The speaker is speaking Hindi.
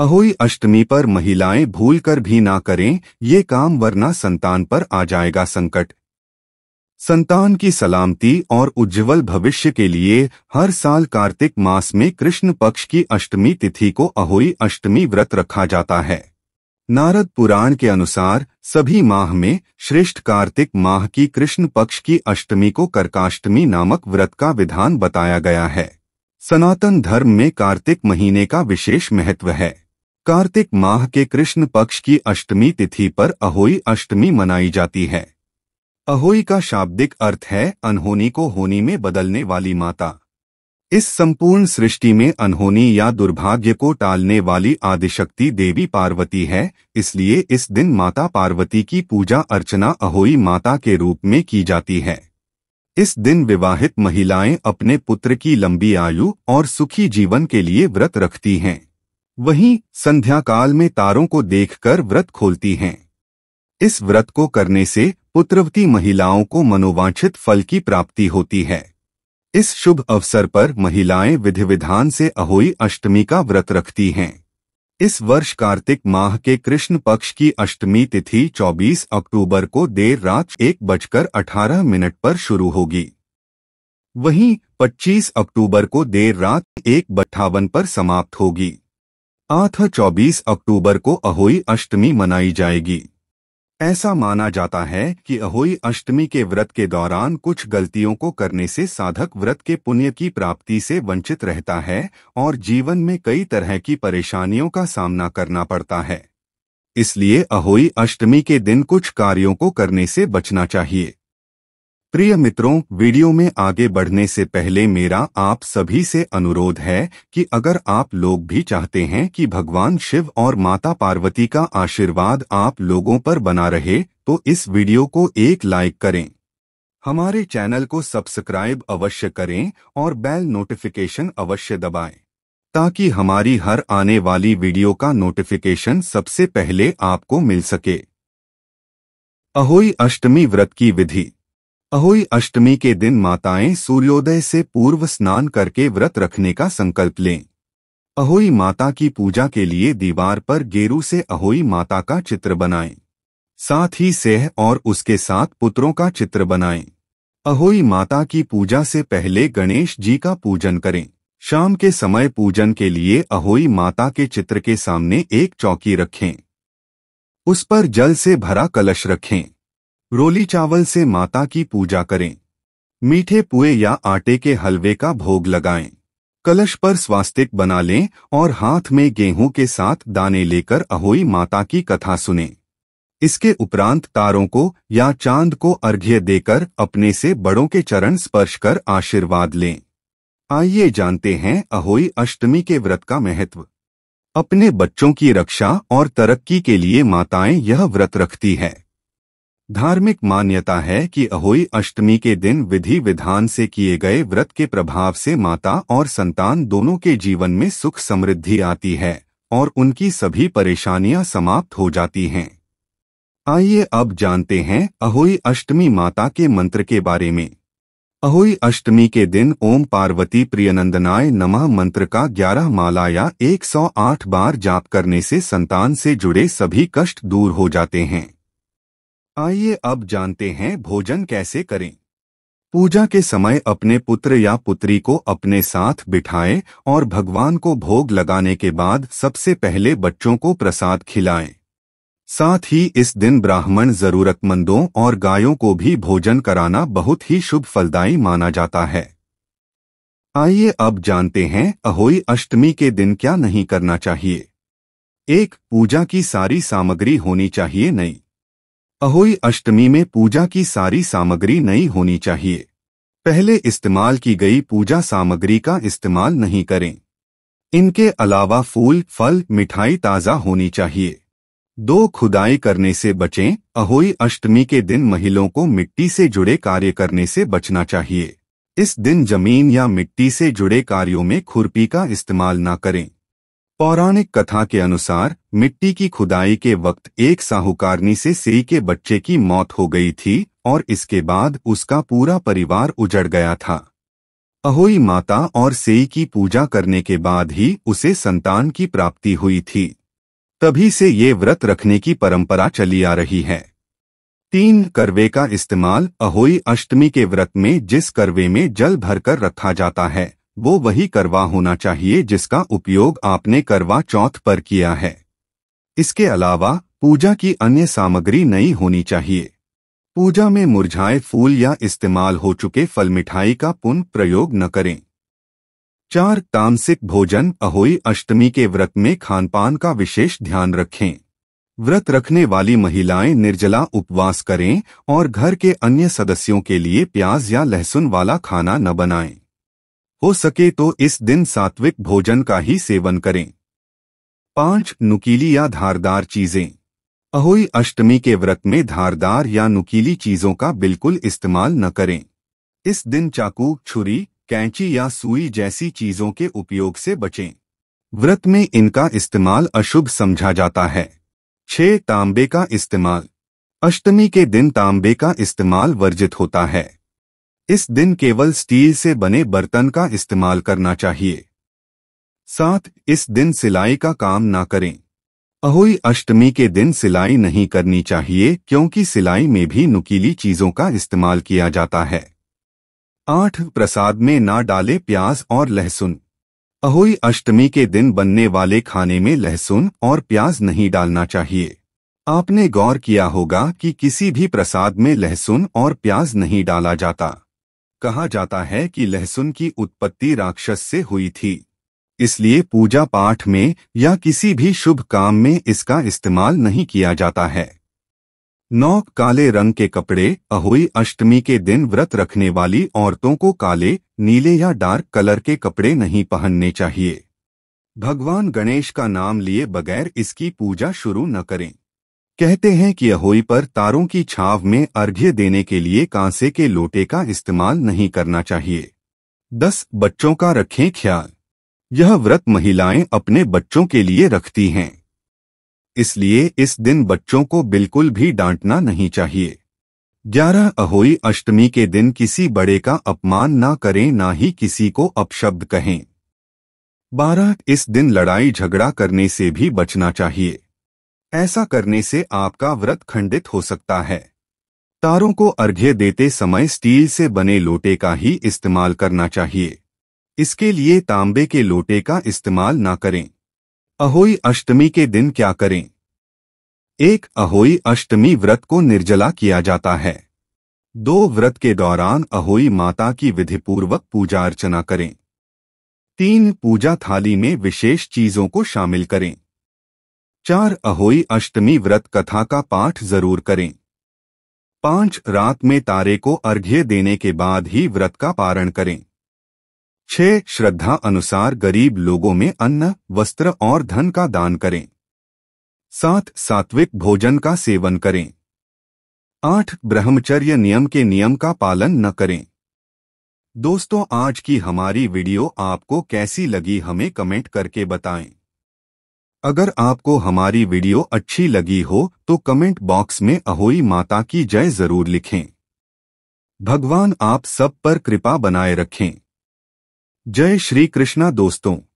अहोई अष्टमी पर महिलाएं भूल कर भी ना करें ये काम वरना संतान पर आ जाएगा संकट संतान की सलामती और उज्जवल भविष्य के लिए हर साल कार्तिक मास में कृष्ण पक्ष की अष्टमी तिथि को अहोई अष्टमी व्रत रखा जाता है नारद पुराण के अनुसार सभी माह में श्रेष्ठ कार्तिक माह की कृष्ण पक्ष की अष्टमी को कर्काष्टमी नामक व्रत का विधान बताया गया है सनातन धर्म में कार्तिक महीने का विशेष महत्व है कार्तिक माह के कृष्ण पक्ष की अष्टमी तिथि पर अहोई अष्टमी मनाई जाती है अहोई का शाब्दिक अर्थ है अनहोनी को होनी में बदलने वाली माता इस संपूर्ण सृष्टि में अनहोनी या दुर्भाग्य को टालने वाली आदिशक्ति देवी पार्वती है इसलिए इस दिन माता पार्वती की पूजा अर्चना अहोई माता के रूप में की जाती है इस दिन विवाहित महिलाएं अपने पुत्र की लंबी आयु और सुखी जीवन के लिए व्रत रखती हैं वहीं संध्या काल में तारों को देखकर व्रत खोलती हैं इस व्रत को करने से पुत्रवती महिलाओं को मनोवांछित फल की प्राप्ति होती है इस शुभ अवसर पर महिलाएं विधि विधान से अहोई अष्टमी का व्रत रखती हैं इस वर्ष कार्तिक माह के कृष्ण पक्ष की अष्टमी तिथि 24 अक्टूबर को देर रात एक बजकर अठारह मिनट पर शुरू होगी वहीं 25 अक्टूबर को देर रात एक बट्ठावन पर समाप्त होगी आठ 24 अक्टूबर को अहोई अष्टमी मनाई जाएगी ऐसा माना जाता है कि अहोई अष्टमी के व्रत के दौरान कुछ गलतियों को करने से साधक व्रत के पुण्य की प्राप्ति से वंचित रहता है और जीवन में कई तरह की परेशानियों का सामना करना पड़ता है इसलिए अहोई अष्टमी के दिन कुछ कार्यों को करने से बचना चाहिए प्रिय मित्रों वीडियो में आगे बढ़ने से पहले मेरा आप सभी से अनुरोध है कि अगर आप लोग भी चाहते हैं कि भगवान शिव और माता पार्वती का आशीर्वाद आप लोगों पर बना रहे तो इस वीडियो को एक लाइक करें हमारे चैनल को सब्सक्राइब अवश्य करें और बेल नोटिफिकेशन अवश्य दबाएं ताकि हमारी हर आने वाली वीडियो का नोटिफिकेशन सबसे पहले आपको मिल सके अहोई अष्टमी व्रत की विधि अहोई अष्टमी के दिन माताएं सूर्योदय से पूर्व स्नान करके व्रत रखने का संकल्प लें अहोई माता की पूजा के लिए दीवार पर गेरू से अहोई माता का चित्र बनाएं साथ ही सेह और उसके साथ पुत्रों का चित्र बनाएं अहोई माता की पूजा से पहले गणेश जी का पूजन करें शाम के समय पूजन के लिए अहोई माता के चित्र के सामने एक चौकी रखें उस पर जल से भरा कलश रखें रोली चावल से माता की पूजा करें मीठे पुए या आटे के हलवे का भोग लगाएं कलश पर स्वास्तिक बना लें और हाथ में गेहूं के साथ दाने लेकर अहोई माता की कथा सुने इसके उपरांत तारों को या चांद को अर्घ्य देकर अपने से बड़ों के चरण स्पर्श कर आशीर्वाद लें आइए जानते हैं अहोई अष्टमी के व्रत का महत्व अपने बच्चों की रक्षा और तरक्की के लिए माताएं यह व्रत रखती हैं धार्मिक मान्यता है कि अहोई अष्टमी के दिन विधि विधान से किए गए व्रत के प्रभाव से माता और संतान दोनों के जीवन में सुख समृद्धि आती है और उनकी सभी परेशानियां समाप्त हो जाती हैं आइए अब जानते हैं अहोई अष्टमी माता के मंत्र के बारे में अहोई अष्टमी के दिन ओम पार्वती प्रियनंदनाय नमः मंत्र का 11 माला या 108 बार जाप करने से संतान से जुड़े सभी कष्ट दूर हो जाते हैं आइए अब जानते हैं भोजन कैसे करें पूजा के समय अपने पुत्र या पुत्री को अपने साथ बिठाएं और भगवान को भोग लगाने के बाद सबसे पहले बच्चों को प्रसाद खिलाएं। साथ ही इस दिन ब्राह्मण जरूरतमंदों और गायों को भी भोजन कराना बहुत ही शुभ फलदायी माना जाता है आइए अब जानते हैं अहोई अष्टमी के दिन क्या नहीं करना चाहिए एक पूजा की सारी सामग्री होनी चाहिए नहीं अहोई अष्टमी में पूजा की सारी सामग्री नई होनी चाहिए पहले इस्तेमाल की गई पूजा सामग्री का इस्तेमाल नहीं करें इनके अलावा फूल फल मिठाई ताज़ा होनी चाहिए दो खुदाई करने से बचें अहोई अष्टमी के दिन महिलों को मिट्टी से जुड़े कार्य करने से बचना चाहिए इस दिन जमीन या मिट्टी से जुड़े कार्यों में खुरपी का इस्तेमाल न करें पौराणिक कथा के अनुसार मिट्टी की खुदाई के वक्त एक साहूकारनी से सेई के बच्चे की मौत हो गई थी और इसके बाद उसका पूरा परिवार उजड़ गया था अहोई माता और सेई की पूजा करने के बाद ही उसे संतान की प्राप्ति हुई थी तभी से ये व्रत रखने की परंपरा चली आ रही है तीन करवे का इस्तेमाल अहोई अष्टमी के व्रत में जिस करवे में जल भरकर रखा जाता है वो वही करवा होना चाहिए जिसका उपयोग आपने करवा चौथ पर किया है इसके अलावा पूजा की अन्य सामग्री नहीं होनी चाहिए पूजा में मुरझाए फूल या इस्तेमाल हो चुके फल मिठाई का पुनः प्रयोग न करें चार तामसिक भोजन अहोई अष्टमी के व्रत में खानपान का विशेष ध्यान रखें व्रत रखने वाली महिलाएं निर्जला उपवास करें और घर के अन्य सदस्यों के लिए प्याज या लहसुन वाला खाना न बनाएं हो सके तो इस दिन सात्विक भोजन का ही सेवन करें पांच नुकीली या धारदार चीजें अहोई अष्टमी के व्रत में धारदार या नुकीली चीजों का बिल्कुल इस्तेमाल न करें इस दिन चाकू छुरी कैंची या सुई जैसी चीजों के उपयोग से बचें व्रत में इनका इस्तेमाल अशुभ समझा जाता है छह तांबे का इस्तेमाल अष्टमी के दिन तांबे का इस्तेमाल वर्जित होता है इस दिन केवल स्टील से बने बर्तन का इस्तेमाल करना चाहिए साथ इस दिन सिलाई का काम ना करें अहोई अष्टमी के दिन सिलाई नहीं करनी चाहिए क्योंकि सिलाई में भी नुकीली चीजों का इस्तेमाल किया जाता है आठ प्रसाद में ना डाले प्याज और लहसुन अहोई अष्टमी के दिन बनने वाले खाने में लहसुन और प्याज नहीं डालना चाहिए आपने गौर किया होगा कि किसी भी प्रसाद में लहसुन और प्याज नहीं डाला जाता कहा जाता है कि लहसुन की उत्पत्ति राक्षस से हुई थी इसलिए पूजा पाठ में या किसी भी शुभ काम में इसका इस्तेमाल नहीं किया जाता है नौ काले रंग के कपड़े अहोई अष्टमी के दिन व्रत रखने वाली औरतों को काले नीले या डार्क कलर के कपड़े नहीं पहनने चाहिए भगवान गणेश का नाम लिए बगैर इसकी पूजा शुरू न करें कहते हैं कि अहोई पर तारों की छाव में अर्घ्य देने के लिए कांसे के लोटे का इस्तेमाल नहीं करना चाहिए दस बच्चों का रखें ख्याल यह व्रत महिलाएं अपने बच्चों के लिए रखती हैं इसलिए इस दिन बच्चों को बिल्कुल भी डांटना नहीं चाहिए ग्यारह अहोई अष्टमी के दिन किसी बड़े का अपमान ना करें ना ही किसी को अपशब्द कहें बारह इस दिन लड़ाई झगड़ा करने से भी बचना चाहिए ऐसा करने से आपका व्रत खंडित हो सकता है तारों को अर्घ्य देते समय स्टील से बने लोटे का ही इस्तेमाल करना चाहिए इसके लिए तांबे के लोटे का इस्तेमाल ना करें अहोई अष्टमी के दिन क्या करें एक अहोई अष्टमी व्रत को निर्जला किया जाता है दो व्रत के दौरान अहोई माता की विधिपूर्वक पूजा अर्चना करें तीन पूजा थाली में विशेष चीजों को शामिल करें चार अहोई अष्टमी व्रत कथा का पाठ जरूर करें पांच रात में तारे को अर्घ्य देने के बाद ही व्रत का पारण करें छह श्रद्धा अनुसार गरीब लोगों में अन्न वस्त्र और धन का दान करें सात सात्विक भोजन का सेवन करें आठ ब्रह्मचर्य नियम के नियम का पालन न करें दोस्तों आज की हमारी वीडियो आपको कैसी लगी हमें कमेंट करके बताएं अगर आपको हमारी वीडियो अच्छी लगी हो तो कमेंट बॉक्स में अहोई माता की जय जरूर लिखें भगवान आप सब पर कृपा बनाए रखें जय श्री कृष्णा दोस्तों